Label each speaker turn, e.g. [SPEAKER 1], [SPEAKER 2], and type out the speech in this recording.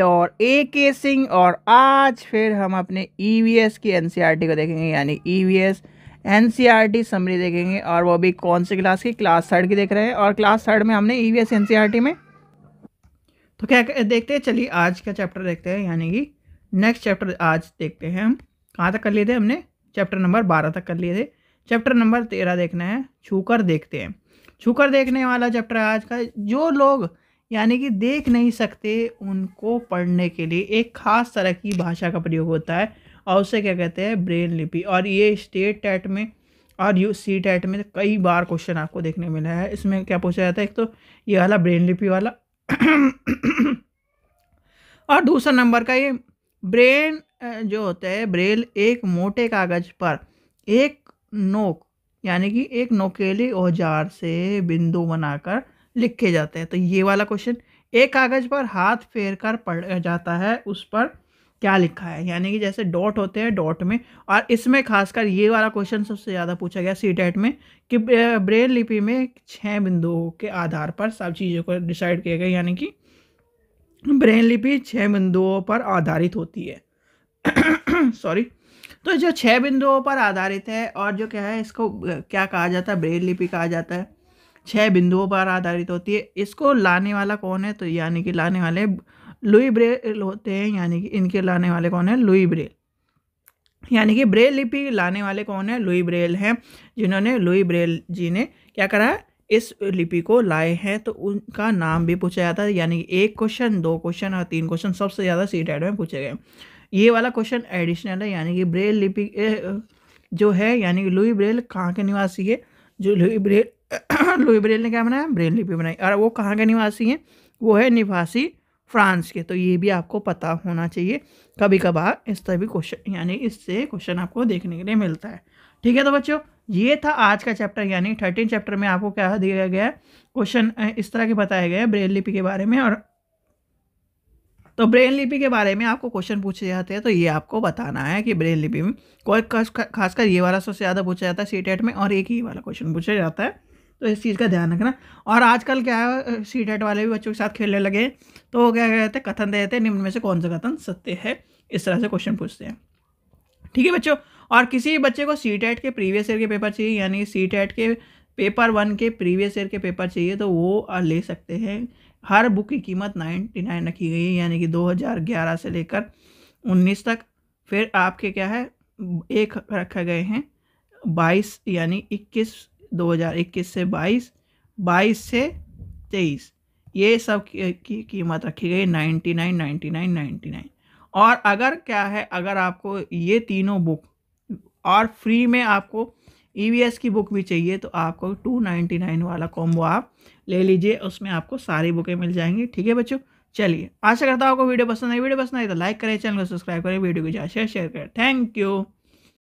[SPEAKER 1] तो और ए के सिंह और आज फिर हम अपने ई वी एस की एन सी आर टी को देखेंगे यानी E V S N C R T summary देखेंगे और वो भी कौन सी क्लास की क्लास थर्ड की देख रहे हैं और क्लास थर्ड में हमने E V S N C R T में तो क्या देखते हैं चलिए आज का चैप्टर देखते हैं यानी कि नेक्स्ट चैप्टर आज देखते हैं हम कहाँ तक कर लिए थे हमने चैप्टर नंबर बारह तक कर लिए थे चैप्टर नंबर तेरह देखना है छूकर देखते हैं छूकर देखने वाला चैप्टर है आज का जो लोग यानी कि देख नहीं सकते उनको पढ़ने के लिए एक ख़ास तरह की भाषा का प्रयोग होता है और उसे क्या कहते हैं ब्रेन लिपि और ये स्टेट टैट में और यू सी टैट में कई बार क्वेश्चन आपको देखने मिला है इसमें क्या पूछा जाता है एक तो ये वाला ब्रेन लिपि वाला और दूसरा नंबर का ये ब्रेन जो होता है ब्रेल एक मोटे कागज़ पर एक नोक यानी कि एक नोकेले औजार से बिंदु बनाकर लिख के जाते हैं तो ये वाला क्वेश्चन एक कागज़ पर हाथ फेर कर पढ़ जाता है उस पर क्या लिखा है यानी कि जैसे डॉट होते हैं डॉट में और इसमें खासकर ये वाला क्वेश्चन सबसे ज़्यादा पूछा गया सी टेट e में कि ब्रेन लिपि में छः बिंदुओं के आधार पर सब चीज़ों को डिसाइड किया गया यानी कि ब्रेन लिपि छः बिंदुओं पर आधारित होती है सॉरी तो जो छः बिंदुओं पर आधारित है और जो क्या है इसको क्या कहा जाता है ब्रेन लिपि कहा जाता है छः बिंदुओं पर आधारित होती है इसको लाने वाला कौन है तो यानी कि लाने वाले लुई ब्रेल होते हैं यानी कि इनके लाने वाले कौन है लुई ब्रेल यानी कि ब्रेल लिपि लाने वाले कौन है लुई ब्रेल हैं जिन्होंने लुई ब्रेल जी ने क्या करा है इस लिपि को लाए हैं तो उनका नाम भी पूछा जाता है यानी कि एक क्वेश्चन दो क्वेश्चन और तीन क्वेश्चन सबसे ज़्यादा सी टाइड में पूछे गए ये वाला क्वेश्चन एडिशनल है यानी कि ब्रेल लिपि जो है यानी कि लुई ब्रेल कहाँ के निवासी है जो लुई ब्रेल लुई ब्रेल ने क्या बनाया ब्रेल लिपि बनाई और वो कहाँ के निवासी हैं वो है निवासी फ्रांस के तो ये भी आपको पता होना चाहिए कभी कभार इस तरह भी क्वेश्चन यानी इससे क्वेश्चन आपको देखने के लिए मिलता है ठीक है तो बच्चों ये था आज का चैप्टर यानी थर्टीन चैप्टर में आपको क्या दिया गया है क्वेश्चन इस तरह के बताया गया है ब्रेल लिपि के बारे में और तो ब्रेल लिपि के बारे में आपको क्वेश्चन पूछे जाते हैं तो ये आपको बताना है कि ब्रेल लिपि में कोई खासकर ये वाला सबसे ज़्यादा पूछा जाता है सी टेट में और एक ही वाला क्वेश्चन पूछा जाता है तो इस चीज़ का ध्यान रखना और आजकल क्या है सी टेट वाले भी बच्चों के साथ खेलने लगे तो वो क्या कहते हैं कथन देते हैं निम्न में से कौन सा कथन सत्य है इस तरह से क्वेश्चन पूछते हैं ठीक है बच्चों और किसी बच्चे को सी टेट के प्रीवियस ईयर के पेपर चाहिए यानी सी टेट के पेपर वन के प्रीवियस ईयर के पेपर चाहिए तो वो ले सकते हैं हर बुक की कीमत नाइन्टी नाइन रखी गई है यानी कि दो हज़ार ग्यारह से लेकर उन्नीस तक फिर आपके क्या है एक रखे गए हैं बाईस यानी इक्कीस 2021 से 22 22 से 23 ये सब की, कीमत रखी गई 99 99 99 और अगर क्या है अगर आपको ये तीनों बुक और फ्री में आपको ई e की बुक भी चाहिए तो आपको 299 वाला कॉम्बो आप ले लीजिए उसमें आपको सारी बुकें मिल जाएंगी ठीक है बच्चों चलिए आशा करता हूँ आपको वीडियो पसंद आई वीडियो पसंद आई तो लाइक करें चैनल को सब्सक्राइब करें वीडियो को ज़्यादा शेयर शेयर करें थैंक यू